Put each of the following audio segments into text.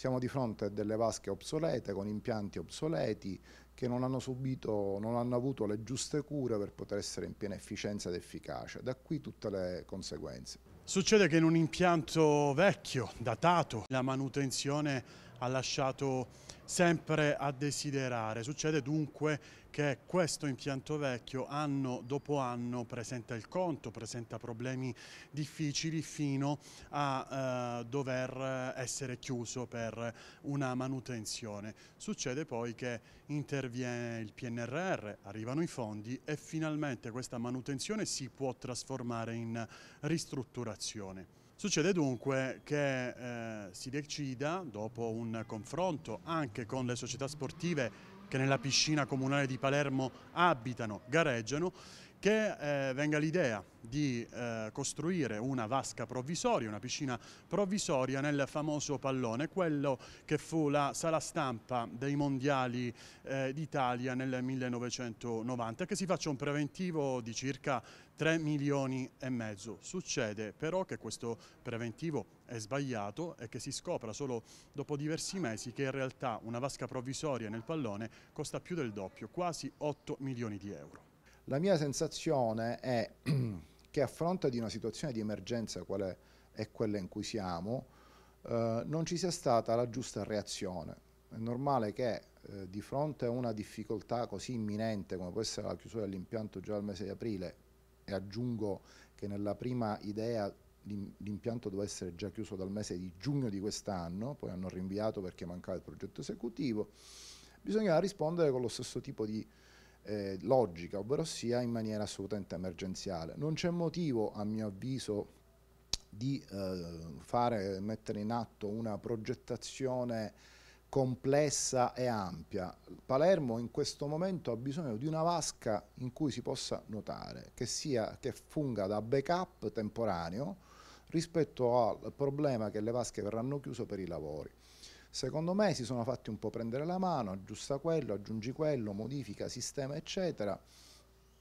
Siamo di fronte a delle vasche obsolete, con impianti obsoleti, che non hanno, subito, non hanno avuto le giuste cure per poter essere in piena efficienza ed efficacia. Da qui tutte le conseguenze. Succede che in un impianto vecchio, datato, la manutenzione ha lasciato sempre a desiderare. Succede dunque che questo impianto vecchio anno dopo anno presenta il conto, presenta problemi difficili fino a eh, dover essere chiuso per una manutenzione. Succede poi che interviene il PNRR, arrivano i fondi e finalmente questa manutenzione si può trasformare in ristrutturazione. Succede dunque che eh, si decida, dopo un confronto anche con le società sportive che nella piscina comunale di Palermo abitano, gareggiano, che eh, venga l'idea di eh, costruire una vasca provvisoria, una piscina provvisoria nel famoso pallone, quello che fu la sala stampa dei mondiali eh, d'Italia nel 1990, che si faccia un preventivo di circa 3 milioni e mezzo. Succede però che questo preventivo è sbagliato e che si scopra solo dopo diversi mesi che in realtà una vasca provvisoria nel pallone costa più del doppio, quasi 8 milioni di euro. La mia sensazione è che a fronte di una situazione di emergenza quale è quella in cui siamo, eh, non ci sia stata la giusta reazione. È normale che eh, di fronte a una difficoltà così imminente come può essere la chiusura dell'impianto già dal mese di aprile, e aggiungo che nella prima idea l'impianto doveva essere già chiuso dal mese di giugno di quest'anno, poi hanno rinviato perché mancava il progetto esecutivo, bisognava rispondere con lo stesso tipo di eh, logica, ovvero sia in maniera assolutamente emergenziale. Non c'è motivo, a mio avviso, di eh, fare, mettere in atto una progettazione complessa e ampia. Palermo in questo momento ha bisogno di una vasca in cui si possa nuotare, che, sia, che funga da backup temporaneo rispetto al problema che le vasche verranno chiuse per i lavori. Secondo me si sono fatti un po' prendere la mano, aggiusta quello, aggiungi quello, modifica, sistema, eccetera,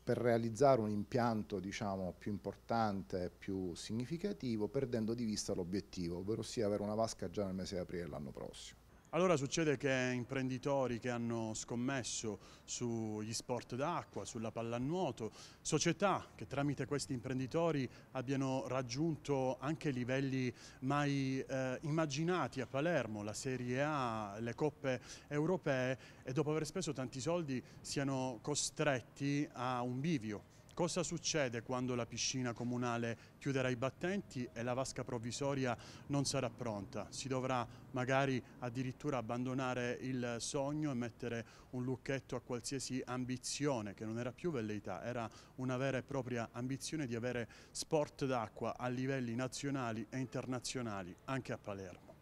per realizzare un impianto diciamo, più importante, più significativo, perdendo di vista l'obiettivo, ovvero avere una vasca già nel mese di aprile dell'anno prossimo. Allora succede che imprenditori che hanno scommesso sugli sport d'acqua, sulla pallanuoto, società che tramite questi imprenditori abbiano raggiunto anche livelli mai eh, immaginati a Palermo, la Serie A, le coppe europee e dopo aver speso tanti soldi siano costretti a un bivio Cosa succede quando la piscina comunale chiuderà i battenti e la vasca provvisoria non sarà pronta? Si dovrà magari addirittura abbandonare il sogno e mettere un lucchetto a qualsiasi ambizione, che non era più velleità, era una vera e propria ambizione di avere sport d'acqua a livelli nazionali e internazionali anche a Palermo.